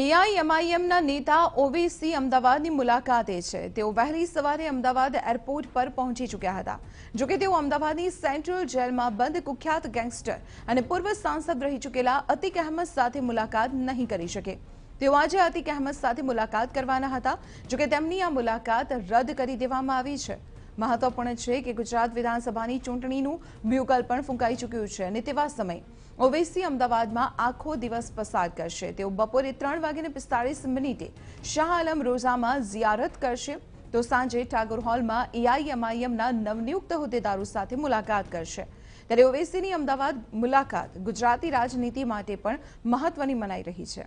AI એમઆઈએમના નેતા ઓવીસી અમદાવાદની મુલાકાતે છે તે ઓહરી સવારે અમદાવાદ એરપોર્ટ પર પહોંચી ચુક્યા હતા જોકે તે અમદાવાદની સેન્ટ્રલ જેલમાં બંધ કુખ્યાત ગેંગસ્ટર અને પૂર્વ સાંસદ રહી ચૂકેલા અતીક અહેમદ સાથે મુલાકાત નહી કરી શકે તેવાજે અતીક અહેમદ સાથે મુલાકાત કરવાના હતા જોકે તેમની આ મુલાકાત રદ કરી દેવામાં આવી છે મહત્વપૂર્ણ છે કે ગુજરાત વિધાનસભાની ચૂંટણીનું મ્યુકલપણ ફુકાઈ ચૂક્યું છે અને તેવા સમયે OBC અમદાવાદમાં આખો દિવસ પસાર કરશે તે બપોરે 3:45 મિનિટે શાહ आलम રોઝામાં યાત્રા કરશે તો સાંજે ઠાકોર હોલમાં ઈઆઈએમઆઈએમના નવ નિયુક્ત હોતેદારુઓ સાથે મુલાકાત કરશે ત્યારે OBC ની અમદાવાદ મુલાકાત ગુજરાતી રાજનીતિ માટે પણ મહત્વની માનાઈ રહી છે